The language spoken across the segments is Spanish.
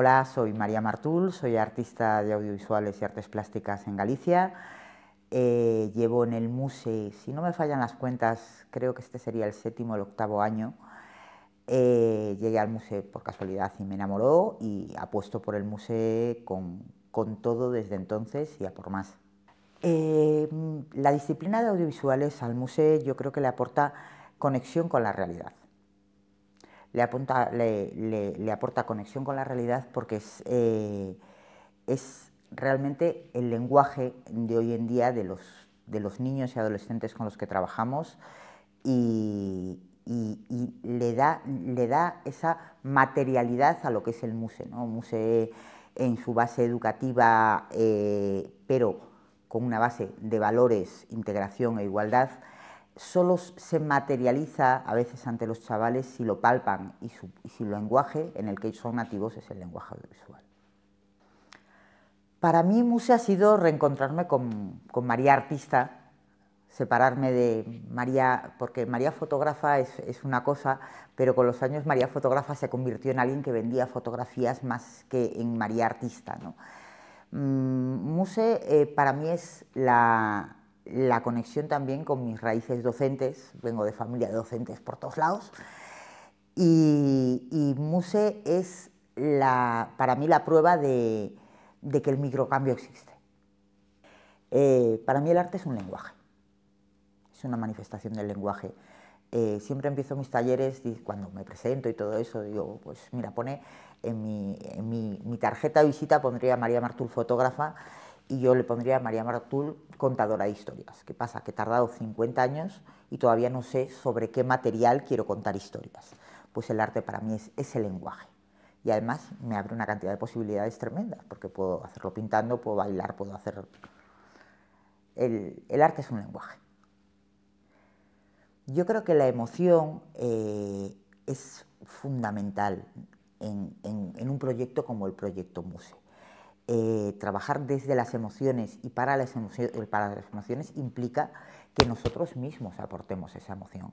Hola, soy María Martul, soy artista de audiovisuales y artes plásticas en Galicia. Eh, llevo en el MUSE, si no me fallan las cuentas, creo que este sería el séptimo o el octavo año. Eh, llegué al MUSE por casualidad y me enamoró y apuesto por el MUSE con, todo desde entonces y a por más. Eh, la disciplina de audiovisuales al MUSE yo creo que le aporta conexión con la realidad le, aporta conexión con la realidad porque eh, es, realmente el lenguaje de hoy en día de los, niños y adolescentes con los que trabajamos y, le, da, esa materialidad a lo que es el MUSE. ¿no? MUSE en su base educativa, eh, pero con una base de valores, integración e igualdad, solo se materializa a veces ante los chavales si lo palpan y, si el lenguaje en el que son nativos es el lenguaje audiovisual. Para mí Muse ha sido reencontrarme con, María Artista, separarme de María, porque María Fotógrafa es, una cosa, pero con los años María Fotógrafa se convirtió en alguien que vendía fotografías más que en María Artista. Mm, Muse eh, para mí es la, la conexión también con mis raíces docentes, vengo de familia de docentes por todos lados, y, Muse es para mí la prueba de, que el microcambio existe. Eh, para mí el arte es un lenguaje, es una manifestación del lenguaje. Eh, siempre empiezo mis talleres cuando me presento y todo eso, digo, pues mira, pone en mi, mi tarjeta de visita, pondría María Martul fotógrafa, y yo le pondría a María Martul contadora de historias. ¿Qué pasa? Que he tardado 50 años y todavía no sé sobre qué material quiero contar historias. Pues el arte para mí es ese lenguaje. Y además me abre una cantidad de posibilidades tremendas, porque puedo hacerlo pintando, puedo bailar, puedo hacer... El, arte es un lenguaje. Yo creo que la emoción eh, es fundamental en, en un proyecto como el proyecto Museo eh, trabajar desde las emociones y eh, para las, emociones, implica que nosotros mismos aportemos esa emoción.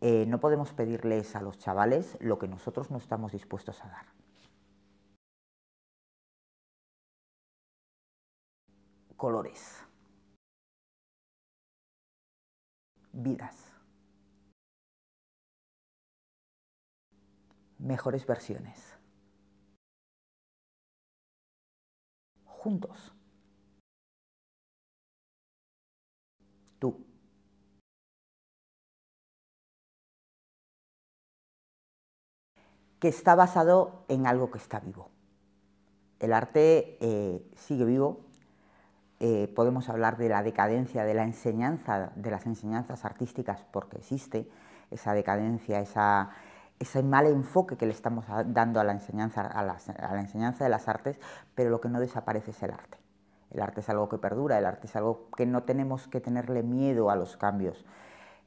Eh, no podemos pedirles a los chavales lo que nosotros no estamos dispuestos a dar. Colores. Vidas. Mejores versiones. juntos. Tú. que está basado en algo que está vivo. El arte eh, sigue vivo. Eh, podemos hablar de la decadencia de la enseñanza, de las enseñanzas artísticas, porque existe esa decadencia, esa, ese mal enfoque que le estamos dando a la, enseñanza, a la, enseñanza de las artes, pero lo que no desaparece es el arte. El arte es algo que perdura, el arte es algo que no tenemos que tenerle miedo a los cambios.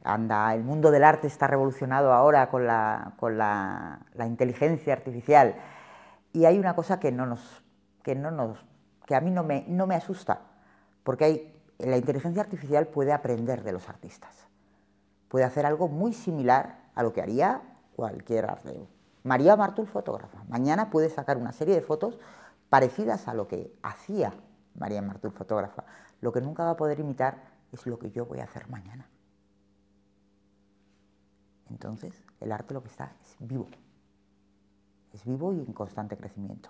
Anda, el mundo del arte está revolucionado ahora con la, con la inteligencia artificial. Y hay una cosa que no nos, que no nos, que a mí no me, no me asusta, porque la inteligencia artificial puede aprender de los artistas. Puede hacer algo muy similar a lo que haría cualquier arte, María Martul, fotógrafa. Mañana puede sacar una serie de fotos parecidas a lo que hacía María Martul, fotógrafa. Lo que nunca va a poder imitar es lo que yo voy a hacer mañana. Entonces, el arte lo que está es vivo. Es vivo y en constante crecimiento.